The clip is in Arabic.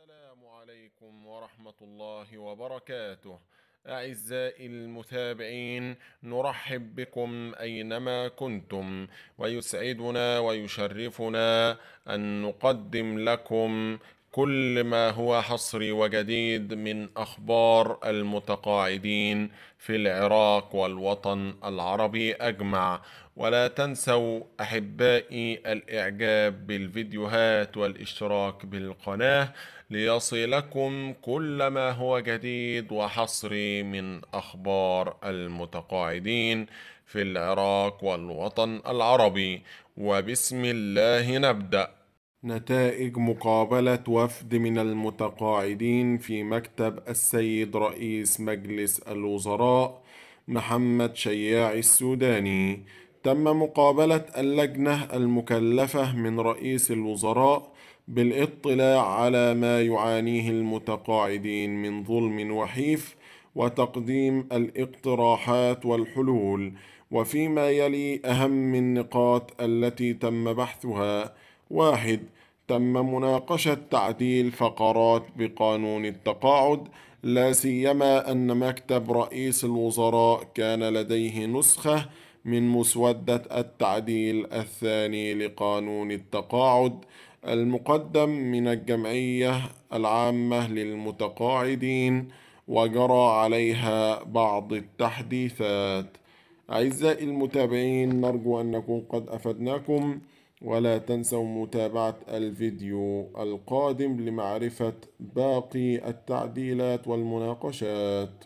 السلام عليكم ورحمة الله وبركاته. أعزائي المتابعين نرحب بكم أينما كنتم ويسعدنا ويشرفنا أن نقدم لكم كل ما هو حصري وجديد من اخبار المتقاعدين في العراق والوطن العربي اجمع ولا تنسوا احبائي الاعجاب بالفيديوهات والاشتراك بالقناه ليصلكم كل ما هو جديد وحصري من اخبار المتقاعدين في العراق والوطن العربي وبسم الله نبدأ نتائج مقابلة وفد من المتقاعدين في مكتب السيد رئيس مجلس الوزراء محمد شياعي السوداني تم مقابلة اللجنة المكلفة من رئيس الوزراء بالاطلاع على ما يعانيه المتقاعدين من ظلم وحيف وتقديم الاقتراحات والحلول وفيما يلي أهم النقاط التي تم بحثها واحد تم مناقشة تعديل فقرات بقانون التقاعد لا سيما أن مكتب رئيس الوزراء كان لديه نسخة من مسودة التعديل الثاني لقانون التقاعد المقدم من الجمعية العامة للمتقاعدين وجرى عليها بعض التحديثات أعزائي المتابعين نرجو أن نكون قد أفدناكم ولا تنسوا متابعة الفيديو القادم لمعرفة باقي التعديلات والمناقشات